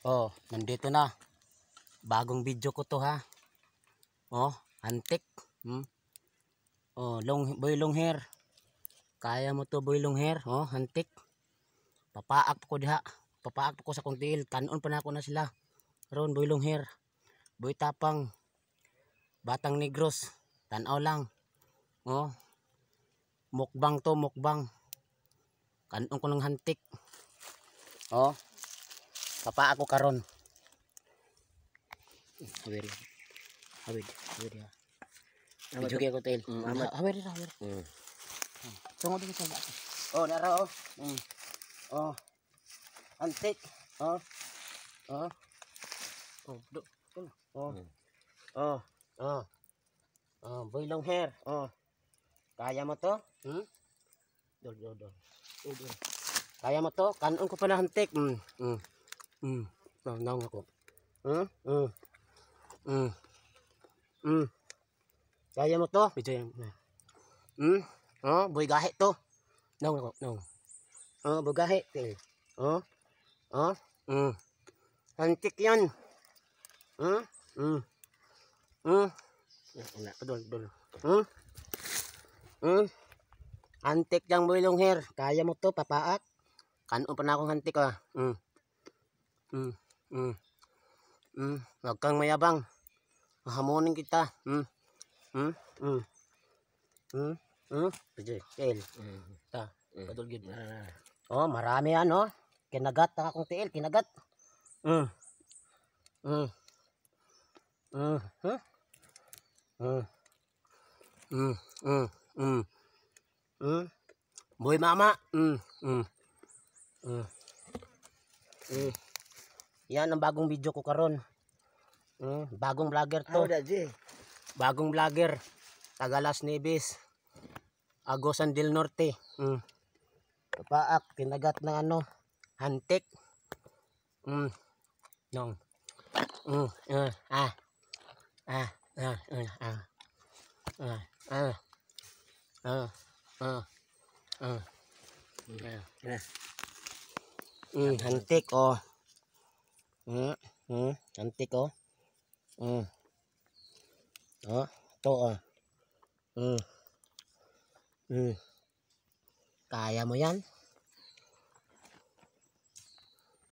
Oh, nandito na. Bagong video ko to ha. Oh, antik. Hmm? Oh, long, boy long hair. Kaya mo to boy long hair. Oh, antik. Papaak ko diha. Papaak ko sa kuntiil. Kanon pa na ako na sila. Ron, boy long hair. Boy tapang. Batang negros. Tanaw lang. Oh. Mukbang to, mukbang. Kanon ko ng antik. Oh papa ako karon hawer hawer hawer ya Awid juga aku tel. Amat. Hawer lah hawer. Hmm. Tunggu Oh, naro. Oh. Hmm. Oh. Antik. Oh. Oh. Oh, do. Oh. Mm. Oh. Oh. Oh, boy long hair. Oh. Kaya mo to? Hmm? Dol, dol, dol. Kaya mo to? Kanon ko pala hantik. Hmm. Hmm. Mm. So, ah, naong ako. Hmm? Hmm. Mm. Kaya mo to? Medyo yan. Mm. mm. Oh, boy gahe to. Naong ako, naong. Oh, boy gahe. Eh. Oh. Oh. Hmm. Antik yan. Hmm? Hmm. Mm. Wala pa doon, Hmm? Hmm? Antik yang boy long hair. Kaya mo to, papaak. Kanon pa na akong antik ah. Hmm. Mm, mm. Mm, wag kang mayabang. Mahamonin kita. Mm. Mm, mm. Mm, mm. Pwede, tiil. Mm. Ta, kadol mm. gid. Ah. Oh, marami yan, oh. Kinagat ang akong tiil, kinagat. Mm. Mm. Mm. Huh? Mm. Mm. Mm. Mm. Mm. Boy mama. Mm. Mm. Mm. Mm. Yan ang bagong video ko karon. Mm, bagong vlogger to. Bagong vlogger. Tagalas Neves. Agosan del Norte. Mm. Paak, tinagat ng ano, hantik. Mm. Nong. Mm. Uh, ah. Ah. Ah. Ah. Ah. Ah. Ah. Ah. Ah. Ah. Ah. Mm, hantik oh. Mm, mm, antik oh. Mm. Oh, ah, to oh. Ah. Mm. Mm. Kaya mo yan?